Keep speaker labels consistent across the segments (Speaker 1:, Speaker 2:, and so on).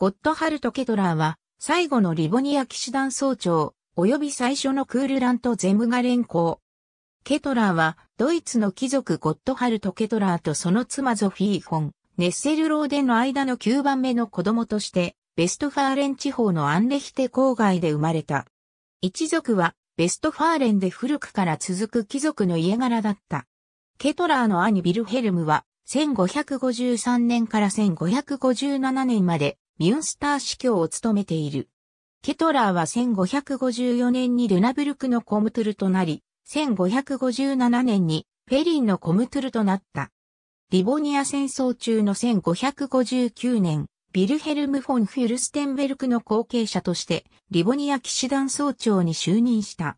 Speaker 1: ゴッドハルト・ケトラーは、
Speaker 2: 最後のリボニア騎士団総長、及び最初のクールラント・ゼムが連行。ケトラーは、ドイツの貴族ゴッドハルト・ケトラーとその妻ゾフィー・フォン、ネッセルローデの間の9番目の子供として、ベストファーレン地方のアンレヒテ郊外で生まれた。一族は、ベストファーレンで古くから続く貴族の家柄だった。ケトラーの兄ビルヘルムは、1553年から1557年までミュンスター司教を務めている。ケトラーは1554年にルナブルクのコムトゥルとなり、1557年にフェリンのコムトゥルとなった。リボニア戦争中の1559年、ビルヘルム・フォン・フュルステンベルクの後継者として、リボニア騎士団総長に就任した。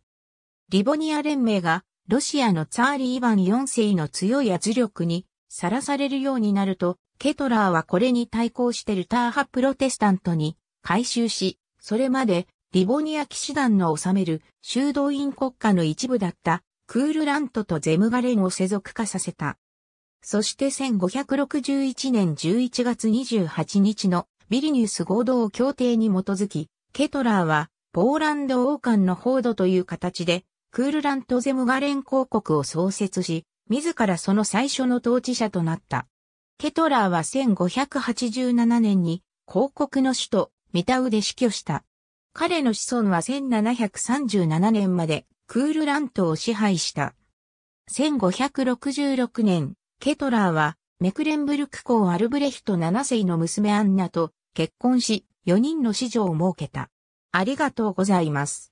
Speaker 2: リボニア連盟が、ロシアのツァーリ・ー・イヴァン4世の強い圧力に、さらされるようになると、ケトラーはこれに対抗してルター派プロテスタントに改修し、それまでリボニア騎士団の治める修道院国家の一部だったクールラントとゼムガレンを世俗化させた。そして1561年11月28日のビリニュース合同協定に基づき、ケトラーはポーランド王冠の報道という形でクールラントゼムガレン公国を創設し、自らその最初の統治者となった。ケトラーは1587年に広告の首都ミタウで死去した。彼の子孫は1737年までクールラントを支配した。1566年、ケトラーはメクレンブルク公アルブレヒト7世の娘アンナと結婚し、4人の子女を設け
Speaker 1: た。ありがとうございます。